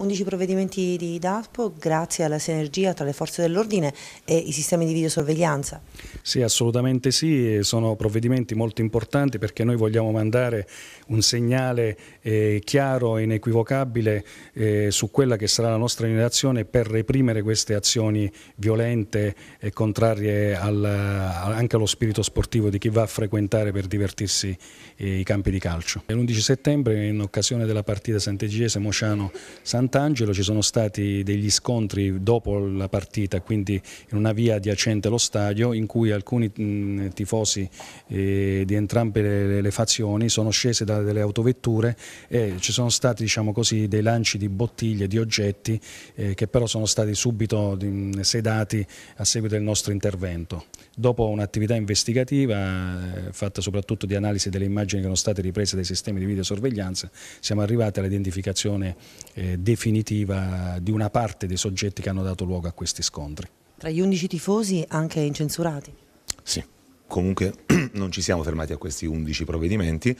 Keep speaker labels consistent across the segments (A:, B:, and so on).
A: 11 provvedimenti di DASPO grazie alla sinergia tra le forze dell'ordine e i sistemi
B: di videosorveglianza. Sì, assolutamente sì, sono provvedimenti molto importanti perché noi vogliamo mandare un segnale eh, chiaro e inequivocabile eh, su quella che sarà la nostra generazione per reprimere queste azioni violente e contrarie al, anche allo spirito sportivo di chi va a frequentare per divertirsi eh, i campi di calcio. L'11 settembre in occasione della partita Sant'Egese-Mociano-Sant'Egese Sant'Angelo ci sono stati degli scontri dopo la partita, quindi in una via adiacente allo stadio in cui alcuni tifosi eh, di entrambe le, fazioni sono scesi da delle autovetture e ci sono stati diciamo così, dei lanci di bottiglie, di oggetti eh, che però sono stati subito sedati a seguito del nostro intervento. Dopo un'attività investigativa eh, fatta soprattutto di analisi delle immagini che sono state riprese dai sistemi di videosorveglianza siamo arrivati all'identificazione definitiva definitiva di una parte dei soggetti che hanno dato luogo a questi scontri.
A: Tra gli 11 tifosi anche incensurati?
C: Sì comunque non ci siamo fermati a questi 11 provvedimenti,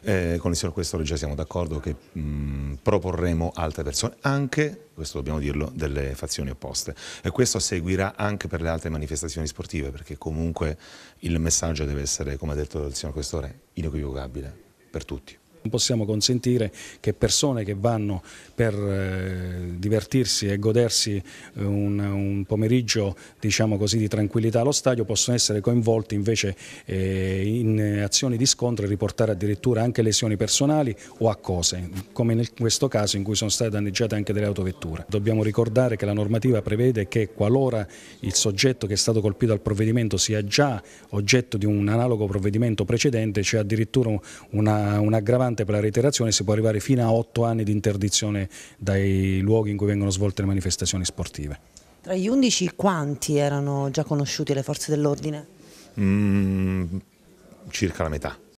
C: eh, con il signor Questore già siamo d'accordo che mh, proporremo altre persone, anche, questo dobbiamo dirlo, delle fazioni opposte e questo seguirà anche per le altre manifestazioni sportive perché comunque il messaggio deve essere, come ha detto il signor Questore,
B: inequivocabile per tutti. Non possiamo consentire che persone che vanno per eh, divertirsi e godersi eh, un, un pomeriggio diciamo così, di tranquillità allo stadio possano essere coinvolti invece eh, in azioni di scontro e riportare addirittura anche lesioni personali o a cose, come in questo caso in cui sono state danneggiate anche delle autovetture. Dobbiamo ricordare che la normativa prevede che qualora il soggetto che è stato colpito dal provvedimento sia già oggetto di un analogo provvedimento precedente, c'è addirittura una, un aggravante importante per la reiterazione, si può arrivare fino a otto anni di interdizione dai luoghi in cui vengono svolte le manifestazioni sportive.
A: Tra gli undici quanti erano già conosciuti le forze dell'ordine?
B: Mm, circa la metà.